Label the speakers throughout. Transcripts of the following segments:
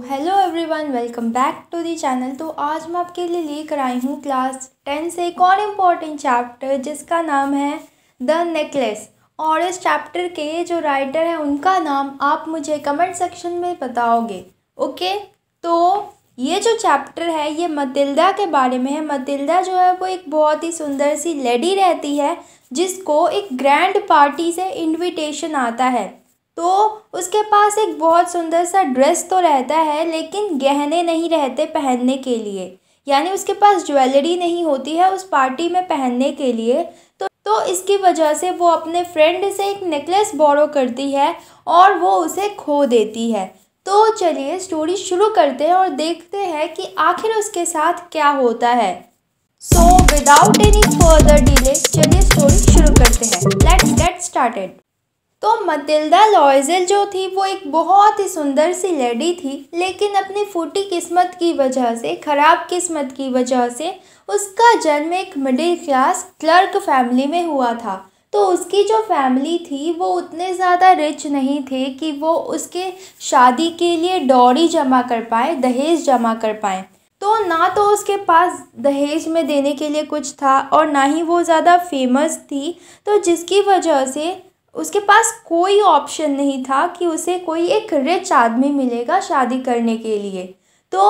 Speaker 1: hello everyone welcome back to the channel तो आज मैं आपके लिए लेकर आई हूँ क्लास टेन से एक और इम्पॉर्टेंट चैप्टर जिसका नाम है द नेकलेस और इस चैप्टर के जो राइटर हैं उनका नाम आप मुझे कमेंट सेक्शन में बताओगे ओके तो ये जो चैप्टर है ये मतिल्दा के बारे में है मतिल्दा जो है वो एक बहुत ही सुंदर सी लेडी रहती है जिसको एक ग्रैंड पार्टी से इन्विटेशन आता है तो उसके पास एक बहुत सुंदर सा ड्रेस तो रहता है लेकिन गहने नहीं रहते पहनने के लिए यानी उसके पास ज्वेलरी नहीं होती है उस पार्टी में पहनने के लिए तो तो इसकी वजह से वो अपने फ्रेंड से एक नेकलेस बोरो करती है और वो उसे खो देती है तो चलिए स्टोरी शुरू करते हैं और देखते हैं कि आखिर उसके साथ क्या होता है so without any further delay चलिए स्टोरी शुरू करते हैं लेट्स गेट स्टार्टेड तो मतिलदा लॉयजल जो थी वो एक बहुत ही सुंदर सी लेडी थी लेकिन अपनी फूटी किस्मत की वजह से ख़राब किस्मत की वजह से उसका जन्म एक मिडिल क्लास क्लर्क फैमिली में हुआ था तो उसकी जो फैमिली थी वो उतने ज़्यादा रिच नहीं थे कि वो उसके शादी के लिए डौरी जमा कर पाए दहेज जमा कर पाएँ तो ना तो उसके पास दहेज में देने के लिए कुछ था और ना ही वो ज़्यादा फेमस थी तो जिसकी वजह से उसके पास कोई ऑप्शन नहीं था कि उसे कोई एक रिच आदमी मिलेगा शादी करने के लिए तो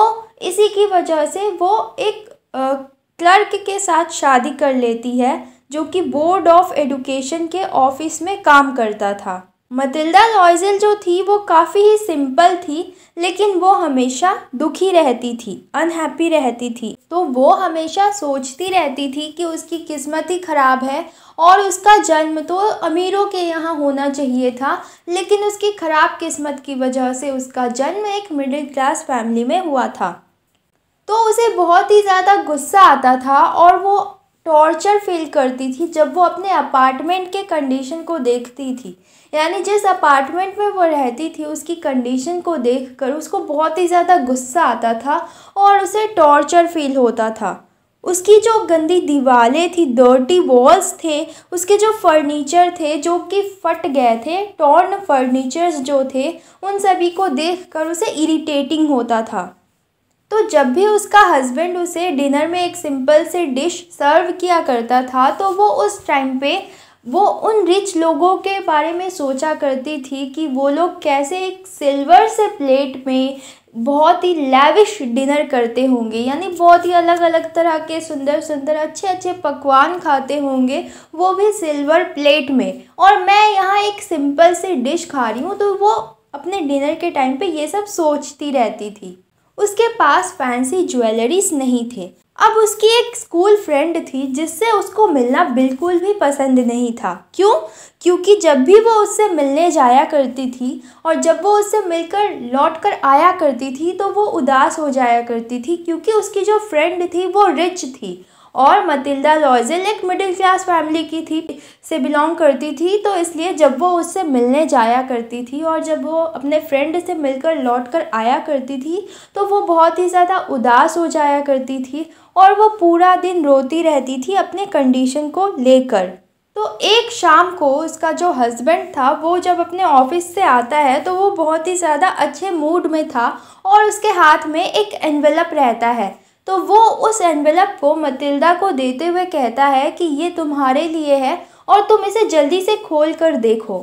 Speaker 1: इसी की वजह से वो एक क्लर्क के साथ शादी कर लेती है जो कि बोर्ड ऑफ एजुकेशन के ऑफिस में काम करता था मतिलदा लॉयजल जो थी वो काफ़ी ही सिंपल थी लेकिन वो हमेशा दुखी रहती थी अनहैप्पी रहती थी तो वो हमेशा सोचती रहती थी कि उसकी किस्मत ही ख़राब है और उसका जन्म तो अमीरों के यहाँ होना चाहिए था लेकिन उसकी ख़राब किस्मत की वजह से उसका जन्म एक मिडिल क्लास फैमिली में हुआ था तो उसे बहुत ही ज़्यादा गुस्सा आता था और वो टॉर्चर फील करती थी जब वो अपने अपार्टमेंट के कंडीशन को देखती थी यानी जिस अपार्टमेंट में वो रहती थी उसकी कंडीशन को देखकर उसको बहुत ही ज़्यादा गुस्सा आता था और उसे टॉर्चर फील होता था उसकी जो गंदी दीवारें थी डर्टी वॉल्स थे उसके जो फर्नीचर थे जो कि फट गए थे टॉर्न फर्नीचर्स जो थे उन सभी को देखकर उसे इरिटेटिंग होता था तो जब भी उसका हस्बैंड उसे डिनर में एक सिंपल से डिश सर्व किया करता था तो वो उस टाइम पे वो उन रिच लोगों के बारे में सोचा करती थी कि वो लोग कैसे एक सिल्वर से प्लेट में बहुत ही लैविश डिनर करते होंगे यानी बहुत ही अलग अलग तरह के सुंदर सुंदर अच्छे अच्छे पकवान खाते होंगे वो भी सिल्वर प्लेट में और मैं यहाँ एक सिंपल से डिश खा रही हूँ तो वो अपने डिनर के टाइम पे ये सब सोचती रहती थी उसके पास फैंसी ज्वेलरीज नहीं थे अब उसकी एक स्कूल फ्रेंड थी जिससे उसको मिलना बिल्कुल भी पसंद नहीं था क्यों क्योंकि जब भी वो उससे मिलने जाया करती थी और जब वो उससे मिलकर लौट कर आया करती थी तो वो उदास हो जाया करती थी क्योंकि उसकी जो फ्रेंड थी वो रिच थी और मतिल्दा लॉयजल एक मिडिल क्लास फैमिली की थी से बिलोंग करती थी तो इसलिए जब वो उससे मिलने जाया करती थी और जब वो अपने फ्रेंड से मिलकर लौट कर आया करती थी तो वो बहुत ही ज़्यादा उदास हो जाया करती थी और वो पूरा दिन रोती रहती थी अपने कंडीशन को लेकर तो एक शाम को उसका जो हस्बैंड था वो जब अपने ऑफिस से आता है तो वो बहुत ही ज़्यादा अच्छे मूड में था और उसके हाथ में एक एनवेलप रहता है तो वो उस एनवेलप को मतिल्दा को देते हुए कहता है कि ये तुम्हारे लिए है और तुम इसे जल्दी से खोल कर देखो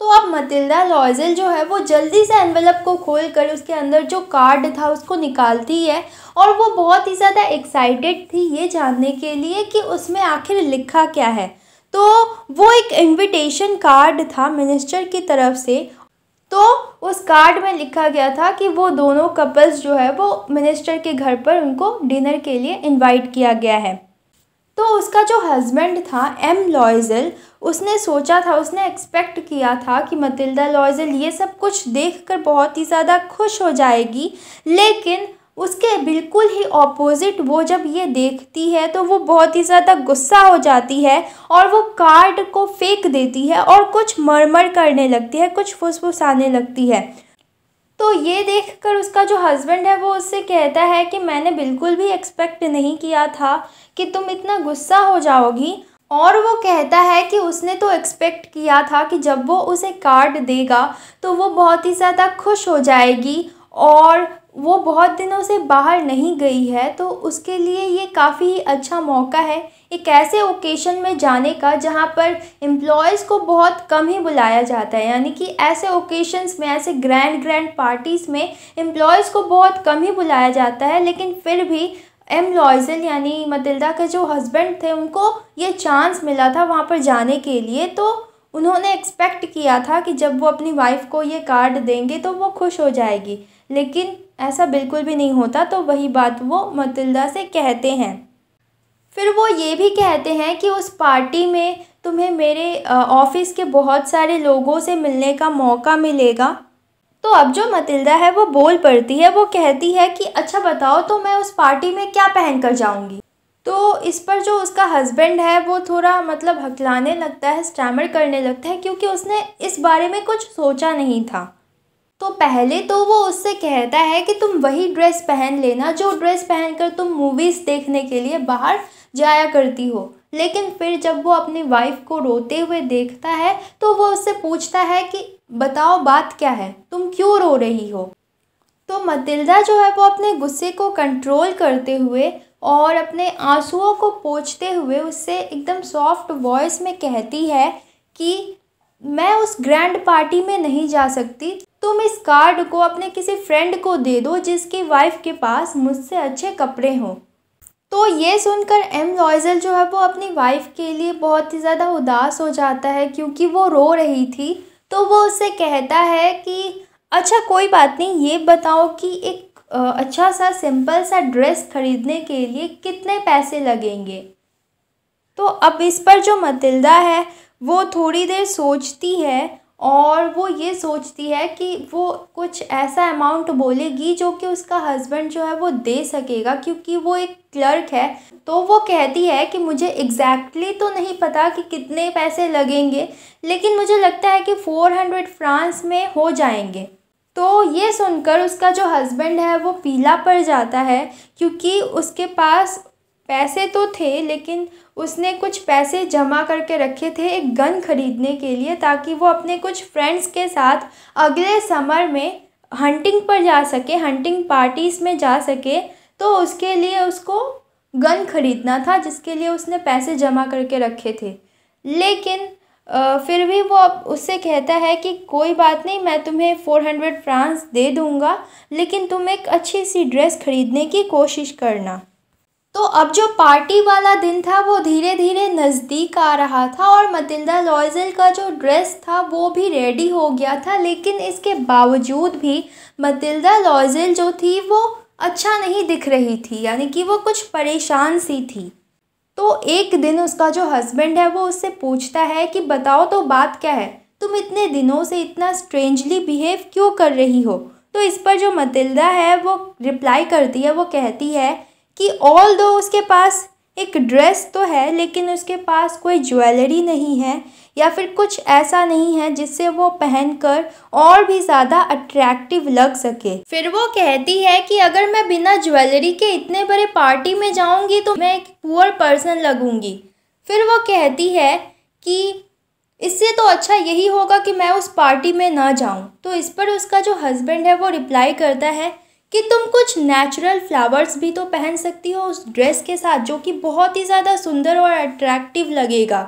Speaker 1: तो अब मतिल्दा लॉजल जो है वो जल्दी से एनवेलप को खोल कर उसके अंदर जो कार्ड था उसको निकालती है और वो बहुत ही ज़्यादा एक्साइटेड थी ये जानने के लिए कि उसमें आखिर लिखा क्या है तो वो एक इनविटेशन कार्ड था मिनिस्टर की तरफ से तो उस कार्ड में लिखा गया था कि वो दोनों कपल्स जो है वो मिनिस्टर के घर पर उनको डिनर के लिए इनवाइट किया गया है तो उसका जो हस्बैंड था एम लॉयजल उसने सोचा था उसने एक्सपेक्ट किया था कि मतिल्दा लॉयजल ये सब कुछ देखकर बहुत ही ज़्यादा खुश हो जाएगी लेकिन उसके बिल्कुल ही ऑपोजिट वो जब ये देखती है तो वो बहुत ही ज़्यादा गुस्सा हो जाती है और वो कार्ड को फेंक देती है और कुछ मरमर करने लगती है कुछ फुसफुसाने लगती है तो ये देखकर उसका जो हस्बैंड है वो उससे कहता है कि मैंने बिल्कुल भी एक्सपेक्ट नहीं किया था कि तुम इतना गुस्सा हो जाओगी और वो कहता है कि उसने तो एक्सपेक्ट किया था कि जब वो उसे कार्ड देगा तो वो बहुत ही ज़्यादा खुश हो जाएगी और वो बहुत दिनों से बाहर नहीं गई है तो उसके लिए ये काफ़ी अच्छा मौका है एक ऐसे ओकेशन में जाने का जहाँ पर एम्प्लॉयज़ को बहुत कम ही बुलाया जाता है यानी कि ऐसे ओकेशंस में ऐसे ग्रैंड ग्रैंड पार्टीज़ में एम्प्लॉयज़ को बहुत कम ही बुलाया जाता है लेकिन फिर भी एम लॉयजल यानी मतिल्दा के जो हस्बैंड थे उनको ये चांस मिला था वहाँ पर जाने के लिए तो उन्होंने एक्सपेक्ट किया था कि जब वो अपनी वाइफ को ये कार्ड देंगे तो वो खुश हो जाएगी लेकिन ऐसा बिल्कुल भी नहीं होता तो वही बात वो मतिलदा से कहते हैं फिर वो ये भी कहते हैं कि उस पार्टी में तुम्हें मेरे ऑफिस के बहुत सारे लोगों से मिलने का मौका मिलेगा तो अब जो मतिलदा है वो बोल पड़ती है वो कहती है कि अच्छा बताओ तो मैं उस पार्टी में क्या पहन कर जाऊँगी तो इस पर जो उसका हस्बैंड है वो थोड़ा मतलब हकलाने लगता है स्टैमर करने लगता है क्योंकि उसने इस बारे में कुछ सोचा नहीं था तो पहले तो वो उससे कहता है कि तुम वही ड्रेस पहन लेना जो ड्रेस पहनकर तुम मूवीज़ देखने के लिए बाहर जाया करती हो लेकिन फिर जब वो अपनी वाइफ को रोते हुए देखता है तो वो उससे पूछता है कि बताओ बात क्या है तुम क्यों रो रही हो तो मतिल्दा जो है वो अपने गुस्से को कंट्रोल करते हुए और अपने आंसुओं को पोछते हुए उससे एकदम सॉफ्ट वॉइस में कहती है कि मैं उस ग्रैंड पार्टी में नहीं जा सकती तुम इस कार्ड को अपने किसी फ्रेंड को दे दो जिसकी वाइफ के पास मुझसे अच्छे कपड़े हों तो ये सुनकर एम लॉयजल जो है वो अपनी वाइफ के लिए बहुत ही ज़्यादा उदास हो जाता है क्योंकि वो रो रही थी तो वो उससे कहता है कि अच्छा कोई बात नहीं ये बताओ कि एक अच्छा सा सिंपल सा ड्रेस खरीदने के लिए कितने पैसे लगेंगे तो अब इस पर जो मतिलदा है वो थोड़ी देर सोचती है और वो ये सोचती है कि वो कुछ ऐसा अमाउंट बोलेगी जो कि उसका हस्बैंड जो है वो दे सकेगा क्योंकि वो एक क्लर्क है तो वो कहती है कि मुझे एग्जैक्टली exactly तो नहीं पता कि कितने पैसे लगेंगे लेकिन मुझे लगता है कि फ़ोर हंड्रेड फ्रांस में हो जाएंगे तो ये सुनकर उसका जो हस्बैंड है वो पीला पड़ जाता है क्योंकि उसके पास पैसे तो थे लेकिन उसने कुछ पैसे जमा करके रखे थे एक गन खरीदने के लिए ताकि वो अपने कुछ फ्रेंड्स के साथ अगले समर में हंटिंग पर जा सके हंटिंग पार्टीज़ में जा सके तो उसके लिए उसको गन खरीदना था जिसके लिए उसने पैसे जमा करके रखे थे लेकिन फिर भी वो उससे कहता है कि कोई बात नहीं मैं तुम्हें फ़ोर हंड्रेड फ्रांस दे दूँगा लेकिन तुम एक अच्छी सी ड्रेस ख़रीदने की कोशिश करना तो अब जो पार्टी वाला दिन था वो धीरे धीरे नज़दीक आ रहा था और मतिंदा लॉयजल का जो ड्रेस था वो भी रेडी हो गया था लेकिन इसके बावजूद भी मतिलदा लॉयजल जो थी वो अच्छा नहीं दिख रही थी यानी कि वो कुछ परेशान सी थी तो एक दिन उसका जो हस्बैंड है वो उससे पूछता है कि बताओ तो बात क्या है तुम इतने दिनों से इतना स्ट्रेंजली बिहेव क्यों कर रही हो तो इस पर जो मतिलदा है वो रिप्लाई करती है वो कहती है कि ऑल दो उसके पास एक ड्रेस तो है लेकिन उसके पास कोई ज्वेलरी नहीं है या फिर कुछ ऐसा नहीं है जिससे वो पहनकर और भी ज़्यादा अट्रैक्टिव लग सके फिर वो कहती है कि अगर मैं बिना ज्वेलरी के इतने बड़े पार्टी में जाऊंगी तो मैं एक पुअर पर्सन लगूंगी फिर वो कहती है कि इससे तो अच्छा यही होगा कि मैं उस पार्टी में ना जाऊं तो इस पर उसका जो हस्बैंड है वो रिप्लाई करता है कि तुम कुछ नेचुरल फ्लावर्स भी तो पहन सकती हो उस ड्रेस के साथ जो कि बहुत ही ज़्यादा सुंदर और अट्रैक्टिव लगेगा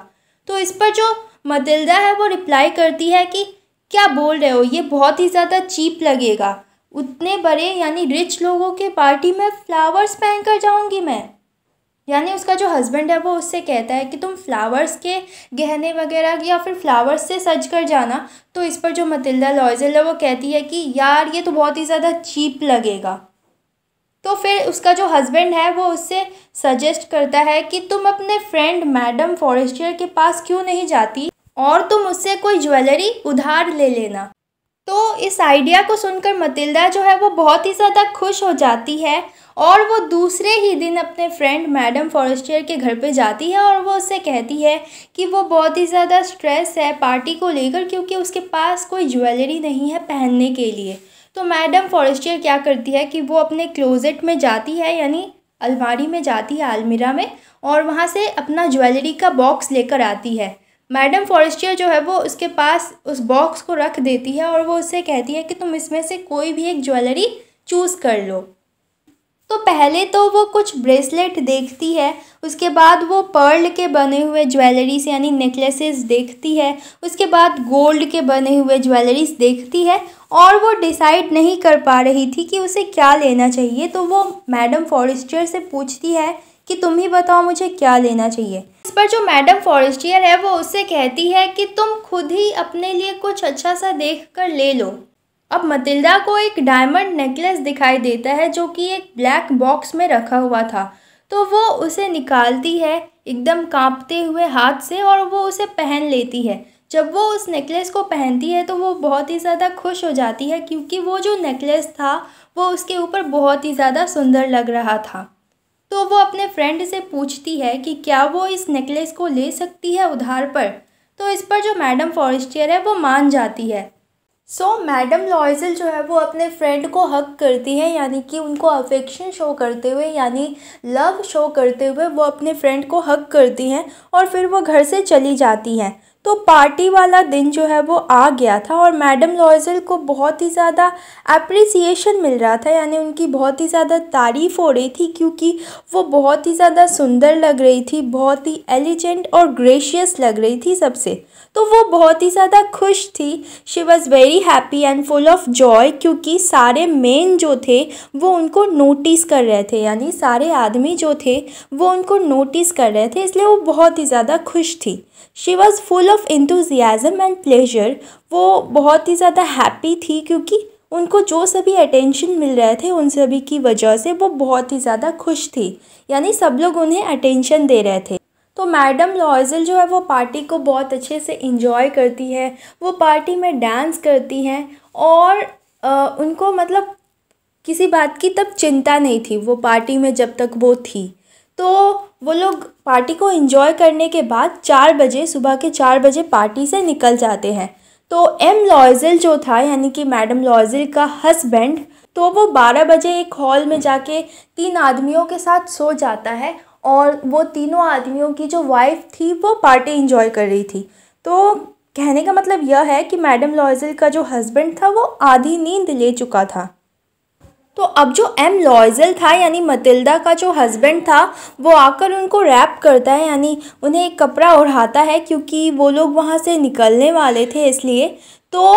Speaker 1: तो इस पर जो मदिलदा है वो रिप्लाई करती है कि क्या बोल रहे हो ये बहुत ही ज़्यादा चीप लगेगा उतने बड़े यानी रिच लोगों के पार्टी में फ़्लावर्स पहन कर जाऊँगी मैं यानी उसका जो हस्बैंड है वो उससे कहता है कि तुम फ्लावर्स के गहने वगैरह या फिर फ्लावर्स से सज कर जाना तो इस पर जो मतिल्दा लॉयजल है वो कहती है कि यार ये तो बहुत ही ज़्यादा चीप लगेगा तो फिर उसका जो हस्बैंड है वो उससे सजेस्ट करता है कि तुम अपने फ्रेंड मैडम फॉरेस्टियर के पास क्यों नहीं जाती और तुम उससे कोई ज्वेलरी उधार ले लेना तो इस आइडिया को सुनकर मतिल्दा जो है वो बहुत ही ज़्यादा खुश हो जाती है और वो दूसरे ही दिन अपने फ्रेंड मैडम फॉरेस्टियर के घर पे जाती है और वो उससे कहती है कि वो बहुत ही ज़्यादा स्ट्रेस है पार्टी को लेकर क्योंकि उसके पास कोई ज्वेलरी नहीं है पहनने के लिए तो मैडम फॉरेस्टियर क्या करती है कि वो अपने क्लोजेट में जाती है यानी अलमारी में जाती है आलमीरा में और वहाँ से अपना ज्वेलरी का बॉक्स लेकर आती है मैडम फॉरेस्टियर जो है वो उसके पास उस बॉक्स को रख देती है और वो उससे कहती है कि तुम इसमें से कोई भी एक ज्वेलरी चूज़ कर लो तो पहले तो वो कुछ ब्रेसलेट देखती है उसके बाद वो पर्ल के बने हुए ज्वेलरीज यानी नेकलेसेस देखती है उसके बाद गोल्ड के बने हुए ज्वेलरीज देखती है और वो डिसाइड नहीं कर पा रही थी कि उसे क्या लेना चाहिए तो वो मैडम फॉरेस्टियर से पूछती है कि तुम ही बताओ मुझे क्या लेना चाहिए इस पर जो मैडम फॉरेस्टियर है वो उससे कहती है कि तुम खुद ही अपने लिए कुछ अच्छा सा देख कर ले लो अब मतिल्दा को एक डायमंड नेकलेस दिखाई देता है जो कि एक ब्लैक बॉक्स में रखा हुआ था तो वो उसे निकालती है एकदम कांपते हुए हाथ से और वो उसे पहन लेती है जब वो उस नेकलेस को पहनती है तो वो बहुत ही ज़्यादा खुश हो जाती है क्योंकि वो जो नेकलेस था वो उसके ऊपर बहुत ही ज़्यादा सुंदर लग रहा था तो वो अपने फ्रेंड से पूछती है कि क्या वो इस नेकलेस को ले सकती है उधार पर तो इस पर जो मैडम फॉरेस्टियर है वो मान जाती है सो मैडम लॉयजल जो है वो अपने फ्रेंड को हक करती है यानी कि उनको अफेक्शन शो करते हुए यानी लव शो करते हुए वो अपने फ्रेंड को हक करती हैं और फिर वो घर से चली जाती हैं तो पार्टी वाला दिन जो है वो आ गया था और मैडम लॉयजल को बहुत ही ज़्यादा अप्रिसिएशन मिल रहा था यानी उनकी बहुत ही ज़्यादा तारीफ़ हो रही थी क्योंकि वो बहुत ही ज़्यादा सुंदर लग रही थी बहुत ही एलिजेंट और ग्रेशियस लग रही थी सबसे तो वो बहुत ही ज़्यादा खुश थी she was very happy and full of joy क्योंकि सारे मेन जो थे वो उनको नोटिस कर रहे थे यानी सारे आदमी जो थे वो उनको नोटिस कर रहे थे इसलिए वो बहुत ही ज़्यादा खुश थी she was full of enthusiasm and pleasure वो बहुत ही ज़्यादा हैप्पी थी क्योंकि उनको जो सभी अटेंशन मिल रहे थे उन सभी की वजह से वो बहुत ही ज़्यादा खुश थी यानी सब लोग उन्हें अटेंशन दे रहे थे तो मैडम लॉयजल जो है वो पार्टी को बहुत अच्छे से इंजॉय करती है वो पार्टी में डांस करती हैं और आ, उनको मतलब किसी बात की तब चिंता नहीं थी वो पार्टी में जब तक वो थी तो वो लोग पार्टी को इन्जॉय करने के बाद चार बजे सुबह के चार बजे पार्टी से निकल जाते हैं तो एम लॉयजल जो था यानी कि मैडम लॉजल का हस्बैंड तो वो बारह बजे एक हॉल में जाके तीन आदमियों के साथ सो जाता है और वो तीनों आदमियों की जो वाइफ थी वो पार्टी इंजॉय कर रही थी तो कहने का मतलब यह है कि मैडम लॉयजल का जो हस्बैंड था वो आधी नींद ले चुका था तो अब जो एम लॉयजल था यानी मतिल्दा का जो हस्बैंड था वो आकर उनको रैप करता है यानी उन्हें एक कपड़ा ओढ़ाता है क्योंकि वो लोग वहाँ से निकलने वाले थे इसलिए तो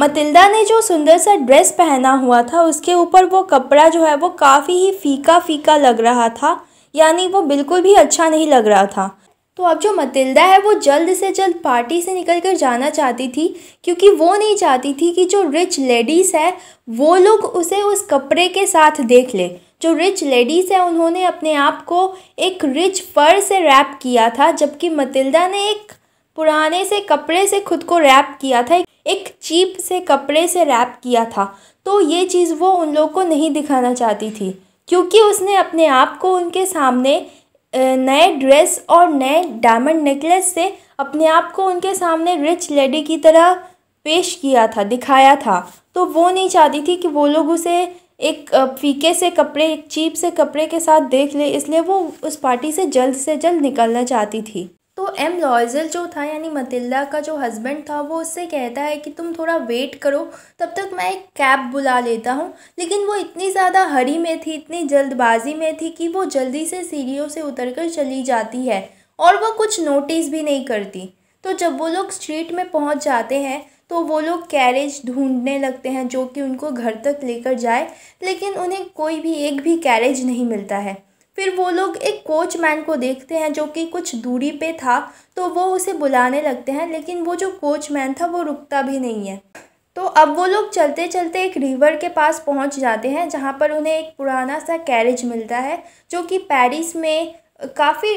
Speaker 1: मतिल्दा ने जो सुंदर सा ड्रेस पहना हुआ था उसके ऊपर वो कपड़ा जो है वो काफ़ी ही फीका फीका लग रहा था यानी वो बिल्कुल भी अच्छा नहीं लग रहा था तो अब जो मतिल्दा है वो जल्द से जल्द पार्टी से निकल कर जाना चाहती थी क्योंकि वो नहीं चाहती थी कि जो रिच लेडीज़ है वो लोग उसे उस कपड़े के साथ देख ले जो रिच लेडीज़ है उन्होंने अपने आप को एक रिच फर से रैप किया था जबकि मतिल्दा ने एक पुराने से कपड़े से खुद को रैप किया था एक चीप से कपड़े से रैप किया था तो ये चीज़ वो उन लोग को नहीं दिखाना चाहती थी क्योंकि उसने अपने आप को उनके सामने नए ड्रेस और नए डायमंड नेकलेस से अपने आप को उनके सामने रिच लेडी की तरह पेश किया था दिखाया था तो वो नहीं चाहती थी कि वो लोग उसे एक फीके से कपड़े एक चीप से कपड़े के साथ देख ले इसलिए वो उस पार्टी से जल्द से जल्द निकलना चाहती थी तो एम लॉयजल जो था यानी मतिल्दा का जो हस्बैंड था वो उससे कहता है कि तुम थोड़ा वेट करो तब तक मैं एक कैब बुला लेता हूँ लेकिन वो इतनी ज़्यादा हरी में थी इतनी जल्दबाजी में थी कि वो जल्दी से सीढ़ियों से उतर कर चली जाती है और वह कुछ नोटिस भी नहीं करती तो जब वो लोग स्ट्रीट में पहुँच जाते हैं तो वो लोग कैरेज ढूंढने लगते हैं जो कि उनको घर तक लेकर जाए लेकिन उन्हें कोई भी एक भी कैरेज नहीं मिलता है फिर वो लोग एक कोच मैन को देखते हैं जो कि कुछ दूरी पे था तो वो उसे बुलाने लगते हैं लेकिन वो जो कोच मैन था वो रुकता भी नहीं है तो अब वो लोग चलते चलते एक रिवर के पास पहुंच जाते हैं जहाँ पर उन्हें एक पुराना सा कैरेज मिलता है जो कि पेरिस में काफ़ी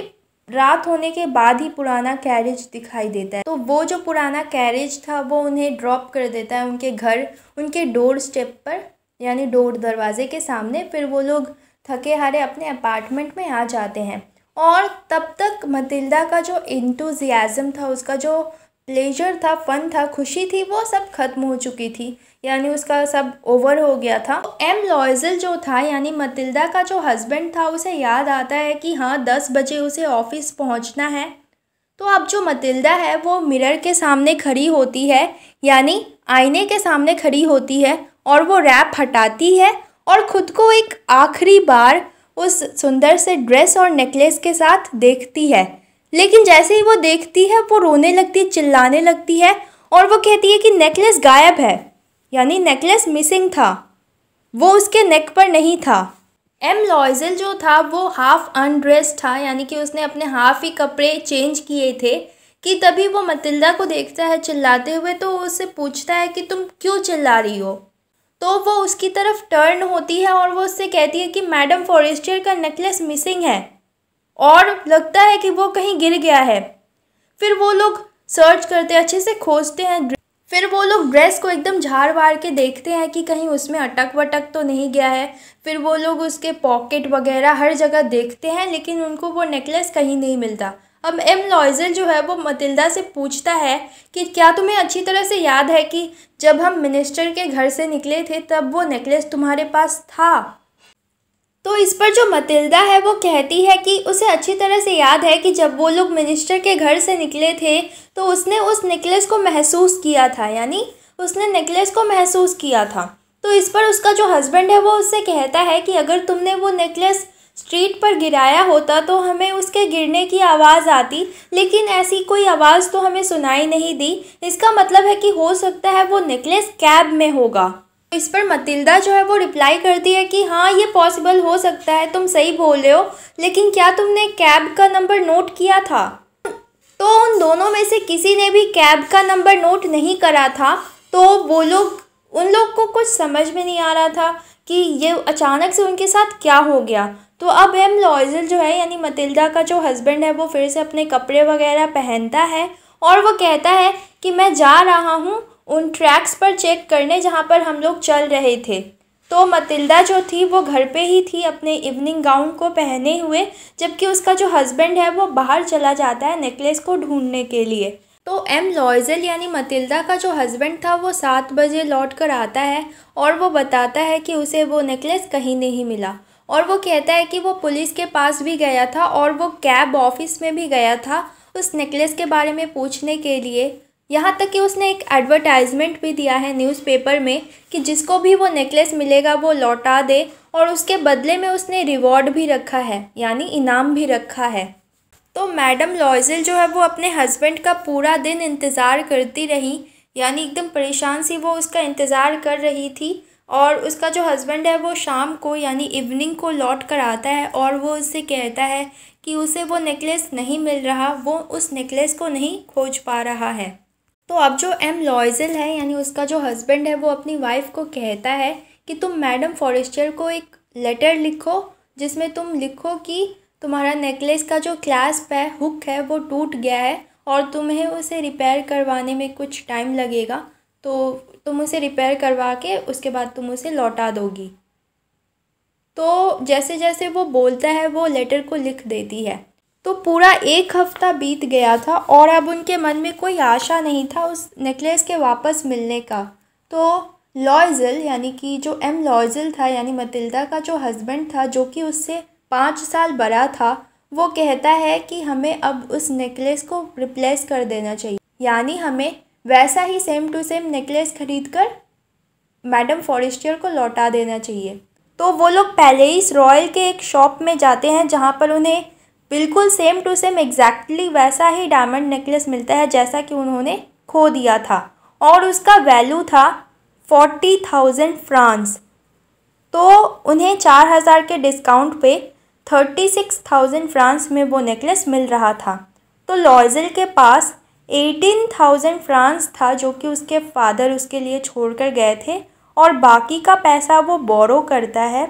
Speaker 1: रात होने के बाद ही पुराना कैरेज दिखाई देता है तो वो जो पुराना कैरेज था वो उन्हें ड्रॉप कर देता है उनके घर उनके डोर स्टेप पर यानी डोर दरवाजे के सामने फिर वो लोग थके हारे अपने अपार्टमेंट में आ जाते हैं और तब तक मतिल्दा का जो इंटूजियाज़म था उसका जो प्लेजर था फन था खुशी थी वो सब ख़त्म हो चुकी थी यानी उसका सब ओवर हो गया था एम तो लॉयजल जो था यानी मतिल्दा का जो हस्बैंड था उसे याद आता है कि हाँ दस बजे उसे ऑफिस पहुँचना है तो अब जो मतिल्दा है वो मिरर के सामने खड़ी होती है यानी आईने के सामने खड़ी होती है और वो रैप हटाती है और ख़ुद को एक आखिरी बार उस सुंदर से ड्रेस और नेकलेस के साथ देखती है लेकिन जैसे ही वो देखती है वो रोने लगती है चिल्लाने लगती है और वो कहती है कि नेकलेस गायब है यानी नेकलेस मिसिंग था वो उसके नेक पर नहीं था एम लॉयजल जो था वो हाफ़ अनड्रेस था यानी कि उसने अपने हाफ ही कपड़े चेंज किए थे कि तभी वो मतिल्दा को देखता है चिल्लाते हुए तो उससे पूछता है कि तुम क्यों चिल्ला रही हो तो वो उसकी तरफ टर्न होती है और वो उससे कहती है कि मैडम फॉरेस्टियर का नेकलेस मिसिंग है और लगता है कि वो कहीं गिर गया है फिर वो लोग सर्च करते हैं अच्छे से खोजते हैं फिर वो लोग ड्रेस को एकदम झाड़ वाड़ के देखते हैं कि कहीं उसमें अटक वटक तो नहीं गया है फिर वो लोग उसके पॉकेट वगैरह हर जगह देखते हैं लेकिन उनको वो नेकलेस कहीं नहीं मिलता अब एम लॉयजल जो है वो मतिल्दा से पूछता है कि क्या तुम्हें अच्छी तरह से याद है कि जब हम मिनिस्टर के घर से निकले थे तब वो नेकलेस तुम्हारे पास था तो इस पर जो मतिल्दा है वो कहती है कि उसे अच्छी तरह से याद है कि जब वो लोग मिनिस्टर के घर से निकले थे तो उसने उस नेकलेस को महसूस किया था यानी उसने नेकलेस को महसूस किया था तो इस पर उसका जो हस्बैंड है वो उससे कहता है कि अगर तुमने वो नेकलेस स्ट्रीट पर गिराया होता तो हमें उसके गिरने की आवाज़ आती लेकिन ऐसी कोई आवाज़ तो हमें सुनाई नहीं दी इसका मतलब है कि हो सकता है वो नेकलेस कैब में होगा इस पर मतिल्दा जो है वो रिप्लाई करती है कि हाँ ये पॉसिबल हो सकता है तुम सही बोल रहे हो लेकिन क्या तुमने कैब का नंबर नोट किया था तो उन दोनों में से किसी ने भी कैब का नंबर नोट नहीं करा था तो वो लोग उन लोग को कुछ समझ में नहीं आ रहा था कि ये अचानक से उनके साथ क्या हो गया तो अब एम लॉयजल जो है यानी मतिलदा का जो हस्बैंड है वो फिर से अपने कपड़े वगैरह पहनता है और वो कहता है कि मैं जा रहा हूँ उन ट्रैक्स पर चेक करने जहाँ पर हम लोग चल रहे थे तो मतिलदा जो थी वो घर पे ही थी अपने इवनिंग गाउन को पहने हुए जबकि उसका जो हस्बैंड है वो बाहर चला जाता है नेकलेस को ढूंढने के लिए तो एम लॉयजल यानी मतिलदा का जो हस्बैंड था वो सात बजे लौट कर आता है और वो बताता है कि उसे वो नेकलेस कहीं नहीं मिला और वो कहता है कि वो पुलिस के पास भी गया था और वो कैब ऑफिस में भी गया था उस नेकलेस के बारे में पूछने के लिए यहाँ तक कि उसने एक एडवर्टाइजमेंट भी दिया है न्यूज़पेपर में कि जिसको भी वो नेकलेस मिलेगा वो लौटा दे और उसके बदले में उसने रिवॉर्ड भी रखा है यानी इनाम भी रखा है तो मैडम लॉयजल जो है वो अपने हस्बैंड का पूरा दिन इंतज़ार करती रही यानी एकदम परेशान सी वो उसका इंतज़ार कर रही थी और उसका जो हस्बैंड है वो शाम को यानी इवनिंग को लौट कर आता है और वो उससे कहता है कि उसे वो नेकलेस नहीं मिल रहा वो उस नेकलेस को नहीं खोज पा रहा है तो अब जो एम लॉयजल है यानी उसका जो हस्बैंड है वो अपनी वाइफ को कहता है कि तुम मैडम फॉरेस्टर को एक लेटर लिखो जिसमें तुम लिखो कि तुम्हारा नेकलेस का जो क्लास्प है हुक है वो टूट गया है और तुम्हें उसे रिपेयर करवाने में कुछ टाइम लगेगा तो तुम उसे रिपेयर करवा के उसके बाद तुम उसे लौटा दोगी तो जैसे जैसे वो बोलता है वो लेटर को लिख देती है तो पूरा एक हफ्ता बीत गया था और अब उनके मन में कोई आशा नहीं था उस नेकलेस के वापस मिलने का तो लॉयजल यानी कि जो एम लॉयजल था यानी मतिल्दा का जो हस्बैंड था जो कि उससे पाँच साल बड़ा था वो कहता है कि हमें अब उस नेकलेस को रिप्लेस कर देना चाहिए यानी हमें वैसा ही सेम टू सेम नेकलेस खरीद कर मैडम फॉरेस्टियर को लौटा देना चाहिए तो वो लोग पहले ही इस रॉयल के एक शॉप में जाते हैं जहाँ पर उन्हें बिल्कुल सेम टू सेम एग्जैक्टली वैसा ही डायमंड नेकलेस मिलता है जैसा कि उन्होंने खो दिया था और उसका वैल्यू था फोर्टी थाउजेंड फ्रांस तो उन्हें चार हज़ार के डिस्काउंट पे थर्टी सिक्स थाउजेंड फ्रांस में वो नेकलेस मिल रहा था तो लॉयजल के पास एटीन थाउजेंड फ्रांस था जो कि उसके फादर उसके लिए छोड़ कर गए थे और बाकी का पैसा वो बोरो करता है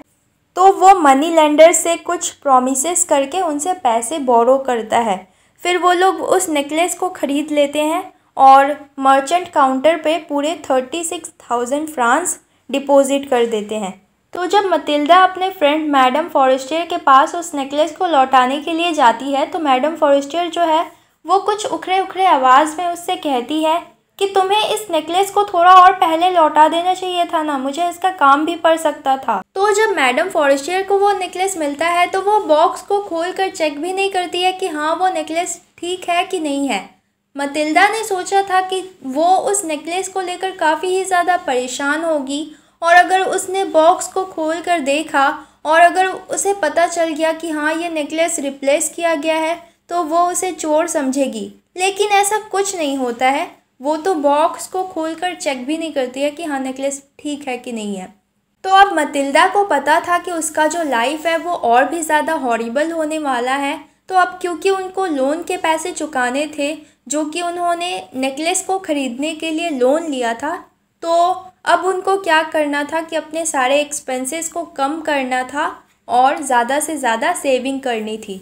Speaker 1: तो वो मनी लेंडर से कुछ प्रोमिस करके उनसे पैसे बोरो करता है फिर वो लोग उस नेकलेस को ख़रीद लेते हैं और मर्चेंट काउंटर पे पूरे thirty six thousand francs deposit कर देते हैं तो जब मतिलदा अपने फ्रेंड मैडम फॉरेस्टियर के पास उस नेकलेस को लौटाने के लिए जाती है तो मैडम फॉरेस्टियर जो है वो कुछ उखड़े उखड़े आवाज़ में उससे कहती है कि तुम्हें इस नेकलेस को थोड़ा और पहले लौटा देना चाहिए था ना मुझे इसका काम भी पड़ सकता था तो जब मैडम फॉरेस्टियर को वो नेकलेस मिलता है तो वो बॉक्स को खोल कर चेक भी नहीं करती है कि हाँ वो नेकलेस ठीक है कि नहीं है मतिल्दा ने सोचा था कि वो उस नेकलेस को लेकर काफ़ी ही ज़्यादा परेशान होगी और अगर उसने बॉक्स को खोल कर देखा और अगर उसे पता चल गया कि हाँ ये नेकलेस रिप्लेस किया गया है तो वो उसे चोर समझेगी लेकिन ऐसा कुछ नहीं होता है वो तो बॉक्स को खोलकर चेक भी नहीं करती है कि हाँ नेकलेस ठीक है कि नहीं है तो अब मतिल्दा को पता था कि उसका जो लाइफ है वो और भी ज़्यादा हॉरिबल होने वाला है तो अब क्योंकि उनको लोन के पैसे चुकाने थे जो कि उन्होंने नेकलेस को ख़रीदने के लिए लोन लिया था तो अब उनको क्या करना था कि अपने सारे एक्सपेंसेस को कम करना था और ज़्यादा से ज़्यादा सेविंग करनी थी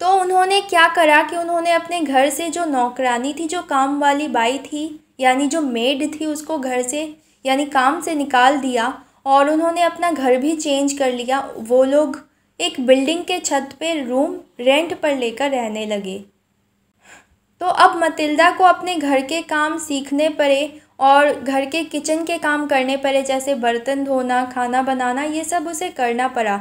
Speaker 1: तो उन्होंने क्या करा कि उन्होंने अपने घर से जो नौकरानी थी जो काम वाली बाई थी यानी जो मेड थी उसको घर से यानी काम से निकाल दिया और उन्होंने अपना घर भी चेंज कर लिया वो लोग एक बिल्डिंग के छत पे रूम रेंट पर लेकर रहने लगे तो अब मतिल्दा को अपने घर के काम सीखने पड़े और घर के किचन के काम करने पड़े जैसे बर्तन धोना खाना बनाना ये सब उसे करना पड़ा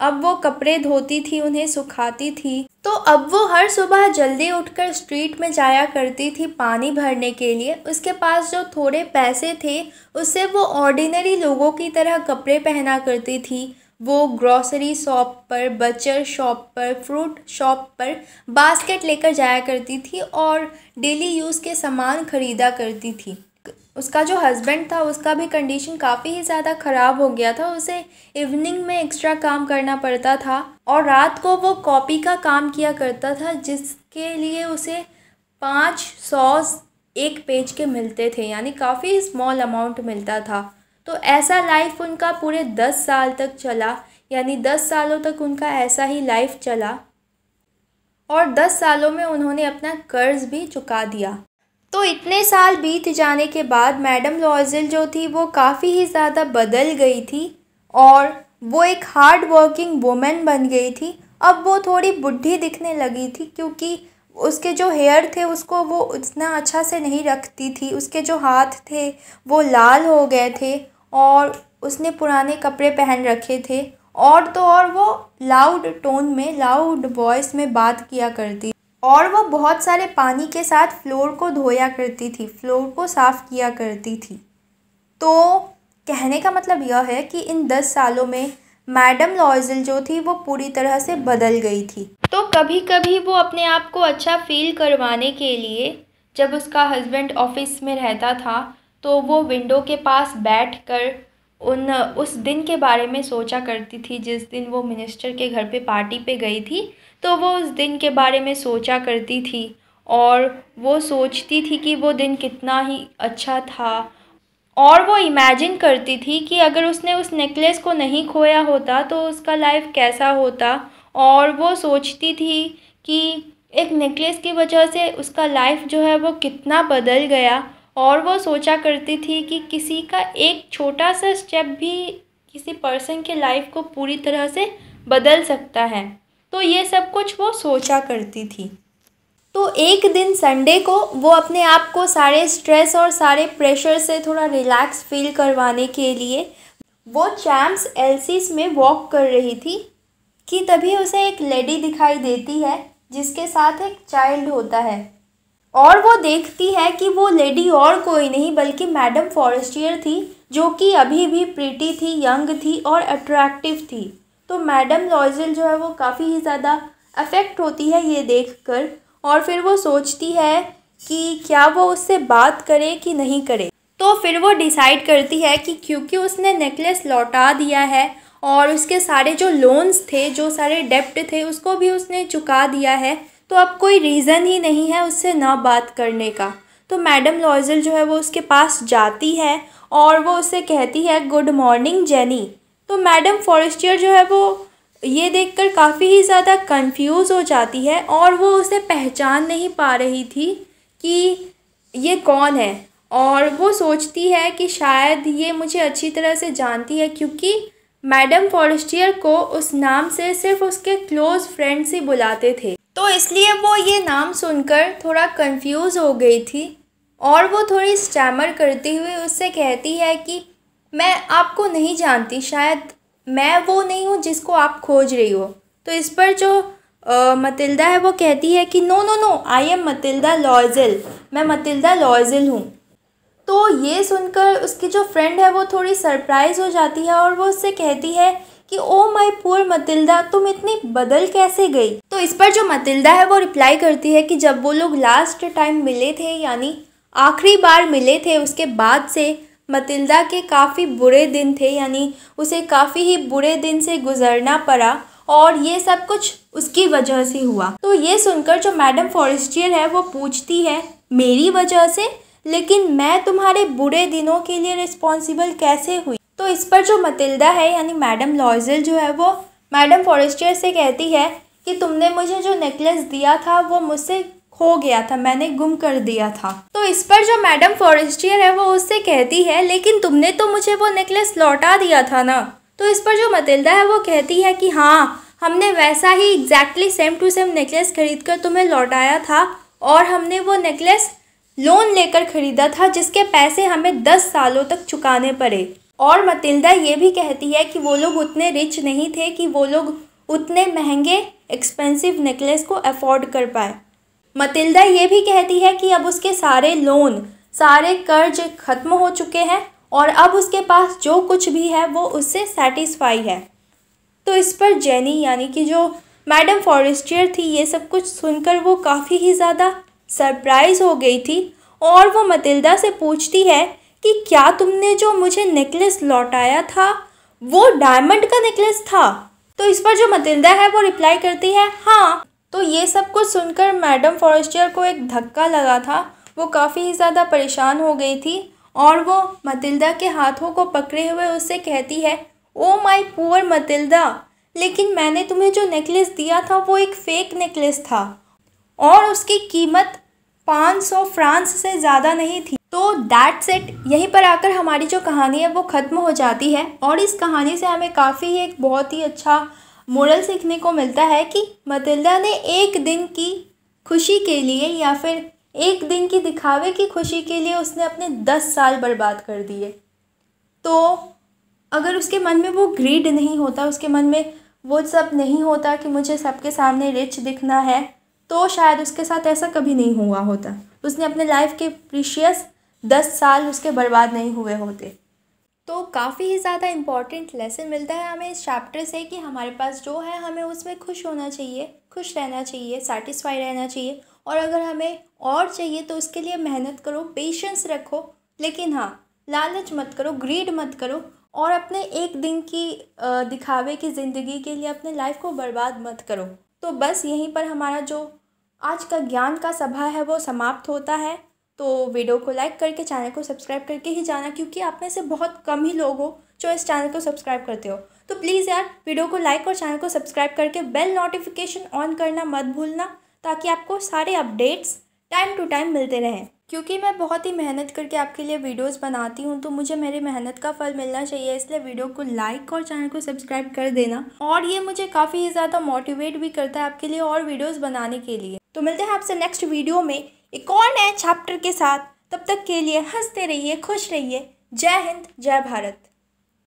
Speaker 1: अब वो कपड़े धोती थी उन्हें सुखाती थी तो अब वो हर सुबह जल्दी उठकर स्ट्रीट में जाया करती थी पानी भरने के लिए उसके पास जो थोड़े पैसे थे उससे वो ऑर्डिनरी लोगों की तरह कपड़े पहना करती थी वो ग्रॉसरी शॉप पर बचर शॉप पर फ्रूट शॉप पर बास्केट लेकर जाया करती थी और डेली यूज़ के सामान खरीदा करती थी उसका जो हस्बैंड था उसका भी कंडीशन काफ़ी ही ज़्यादा ख़राब हो गया था उसे इवनिंग में एक्स्ट्रा काम करना पड़ता था और रात को वो कॉपी का काम किया करता था जिसके लिए उसे पाँच सौ एक पेज के मिलते थे यानी काफ़ी स्मॉल अमाउंट मिलता था तो ऐसा लाइफ उनका पूरे दस साल तक चला यानी दस सालों तक उनका ऐसा ही लाइफ चला और दस सालों में उन्होंने अपना कर्ज भी चुका दिया तो इतने साल बीत जाने के बाद मैडम लॉजल जो थी वो काफ़ी ही ज़्यादा बदल गई थी और वो एक हार्ड वर्किंग वुमेन बन गई थी अब वो थोड़ी बुढ़ी दिखने लगी थी क्योंकि उसके जो हेयर थे उसको वो उतना अच्छा से नहीं रखती थी उसके जो हाथ थे वो लाल हो गए थे और उसने पुराने कपड़े पहन रखे थे और तो और वो लाउड टोन में लाउड वॉइस में बात किया करती और वह बहुत सारे पानी के साथ फ्लोर को धोया करती थी फ्लोर को साफ़ किया करती थी तो कहने का मतलब यह है कि इन दस सालों में मैडम लॉजल जो थी वो पूरी तरह से बदल गई थी तो कभी कभी वो अपने आप को अच्छा फील करवाने के लिए जब उसका हस्बैंड ऑफिस में रहता था तो वो विंडो के पास बैठकर उन उस दिन के बारे में सोचा करती थी जिस दिन वो मिनिस्टर के घर पे पार्टी पे गई थी तो वो उस दिन के बारे में सोचा करती थी और वो सोचती थी कि वो दिन कितना ही अच्छा था और वो इमेजिन करती थी कि अगर उसने उस नेकलेस को नहीं खोया होता तो उसका लाइफ कैसा होता और वो सोचती थी कि एक नेकलेस की वजह से उसका लाइफ जो है वो कितना बदल गया और वो सोचा करती थी कि किसी का एक छोटा सा स्टेप भी किसी पर्सन के लाइफ को पूरी तरह से बदल सकता है तो ये सब कुछ वो सोचा करती थी तो एक दिन संडे को वो अपने आप को सारे स्ट्रेस और सारे प्रेशर से थोड़ा रिलैक्स फील करवाने के लिए वो चैम्स एलसीस में वॉक कर रही थी कि तभी उसे एक लेडी दिखाई देती है जिसके साथ एक चाइल्ड होता है और वो देखती है कि वो लेडी और कोई नहीं बल्कि मैडम फॉरेस्टियर थी जो कि अभी भी प्रीटी थी यंग थी और अट्रैक्टिव थी तो मैडम लॉजल जो है वो काफ़ी ही ज़्यादा अफेक्ट होती है ये देख कर और फिर वो सोचती है कि क्या वो उससे बात करे कि नहीं करे तो फिर वो डिसाइड करती है कि क्योंकि उसने नेकलेस लौटा दिया है और उसके सारे जो लोन्स थे जो सारे डेप्ट थे उसको भी उसने चुका दिया है तो अब कोई रीज़न ही नहीं है उससे ना बात करने का तो मैडम लॉजल जो है वो उसके पास जाती है और वो उससे कहती है गुड मॉर्निंग जेनी तो मैडम फॉरेस्टियर जो है वो ये देखकर काफ़ी ही ज़्यादा कंफ्यूज हो जाती है और वो उसे पहचान नहीं पा रही थी कि ये कौन है और वो सोचती है कि शायद ये मुझे अच्छी तरह से जानती है क्योंकि मैडम फॉरेस्टियर को उस नाम से सिर्फ उसके क्लोज़ फ्रेंड्स ही बुलाते थे तो इसलिए वो ये नाम सुनकर थोड़ा कंफ्यूज हो गई थी और वो थोड़ी स्टैमर करती हुई उससे कहती है कि मैं आपको नहीं जानती शायद मैं वो नहीं हूँ जिसको आप खोज रही हो तो इस पर जो मतिलदा है वो कहती है कि no no no I am Mathilde Loisel मैं मतिलदा लॉयजल हूँ तो ये सुनकर उसकी जो फ्रेंड है वो थोड़ी सरप्राइज़ हो जाती है और वो उससे कहती है कि oh oh, my poor Mathilde तुम इतनी बदल कैसे गई तो इस पर जो मतिलदा है वो रिप्लाई करती है कि जब वो लोग लास्ट टाइम मिले थे यानी आखिरी बार मिले थे उसके बाद से मतिल्दा के काफ़ी बुरे दिन थे यानी उसे काफ़ी ही बुरे दिन से गुजरना पड़ा और ये सब कुछ उसकी वजह से हुआ तो ये सुनकर जो मैडम फॉरेस्टियर है वो पूछती है मेरी वजह से लेकिन मैं तुम्हारे बुरे दिनों के लिए रिस्पॉन्सिबल कैसे हुई तो इस पर जो मतिल्दा है यानी मैडम लॉजल जो है वो मैडम फॉरेस्टियर से कहती है कि तुमने मुझे जो नेकलेस दिया था वो मुझसे हो गया था मैंने गुम कर दिया था तो इस पर जो मैडम फॉरेस्टियर है वो उससे कहती है लेकिन तुमने तो मुझे वो नेकलेस लौटा दिया था ना तो इस पर जो मतिलदा है वो कहती है कि हाँ हमने वैसा ही exactly same to same necklace खरीद कर तुम्हें लौटाया था और हमने वो नेकलेस लोन लेकर खरीदा था जिसके पैसे हमें दस सालों तक चुकाने पड़े और मतिलदा ये भी कहती है कि वो लोग उतने रिच नहीं थे कि वो लोग उतने महंगे एक्सपेंसिव नेकलेस को अफोर्ड कर पाए मतिल्दा ये भी कहती है कि अब उसके सारे लोन सारे कर्ज खत्म हो चुके हैं और अब उसके पास जो कुछ भी है वो उससे सेटिस्फाई है तो इस पर जेनी यानी कि जो मैडम फॉरेस्टियर थी ये सब कुछ सुनकर वो काफ़ी ही ज़्यादा सरप्राइज हो गई थी और वो मतिल्दा से पूछती है कि क्या तुमने जो मुझे नेकलेस लौटाया था वो डायमंड का नेकलेस था तो इस पर जो मतिल्दा है वो रिप्लाई करती है हाँ तो ये सब कुछ सुनकर मैडम फॉरेस्टर को एक धक्का लगा था वो काफ़ी ही ज़्यादा परेशान हो गई थी और वो मतिलदा के हाथों को पकड़े हुए उससे कहती है ओ माई पुअर मतिलदा लेकिन मैंने तुम्हें जो नेकलेस दिया था वो एक फ़ेक नेकलेस था और उसकी कीमत 500 फ्रांस से ज़्यादा नहीं थी तो डैट सेट यहीं पर आकर हमारी जो कहानी है वो ख़त्म हो जाती है और इस कहानी से हमें काफ़ी एक बहुत ही अच्छा मोरल सीखने को मिलता है कि मतिल्दा ने एक दिन की खुशी के लिए या फिर एक दिन की दिखावे की खुशी के लिए उसने अपने दस साल बर्बाद कर दिए तो अगर उसके मन में वो ग्रीड नहीं होता उसके मन में वो सब नहीं होता कि मुझे सबके सामने रिच दिखना है तो शायद उसके साथ ऐसा कभी नहीं हुआ होता उसने अपने लाइफ के प्रीशियस दस साल उसके बर्बाद नहीं हुए होते तो काफ़ी ही ज़्यादा इम्पॉर्टेंट लेसन मिलता है हमें इस चैप्टर से कि हमारे पास जो है हमें उसमें खुश होना चाहिए खुश रहना चाहिए सेटिस्फाई रहना चाहिए और अगर हमें और चाहिए तो उसके लिए मेहनत करो पेशेंस रखो लेकिन हाँ लालच मत करो ग्रीड मत करो और अपने एक दिन की दिखावे की ज़िंदगी के लिए अपने लाइफ को बर्बाद मत करो तो बस यहीं पर हमारा जो आज का ज्ञान का सभा है वो समाप्त होता है तो वीडियो को लाइक करके चैनल को सब्सक्राइब करके ही जाना क्योंकि आप में से बहुत कम ही लोग हो जो इस चैनल को सब्सक्राइब करते हो तो प्लीज़ यार वीडियो को लाइक और चैनल को सब्सक्राइब करके बेल नोटिफिकेशन ऑन करना मत भूलना ताकि आपको सारे अपडेट्स टाइम टू टाइम मिलते रहें क्योंकि मैं बहुत ही मेहनत करके आपके लिए वीडियोस बनाती हूँ तो मुझे मेरी मेहनत का फल मिलना चाहिए इसलिए वीडियो को लाइक और चैनल को सब्सक्राइब कर देना और ये मुझे काफ़ी ज़्यादा मोटिवेट भी करता है आपके लिए और वीडियोस बनाने के लिए तो मिलते हैं आपसे नेक्स्ट वीडियो में एक और नए चैप्टर के साथ तब तक के लिए हंसते रहिए खुश रहिए जय हिंद जय भारत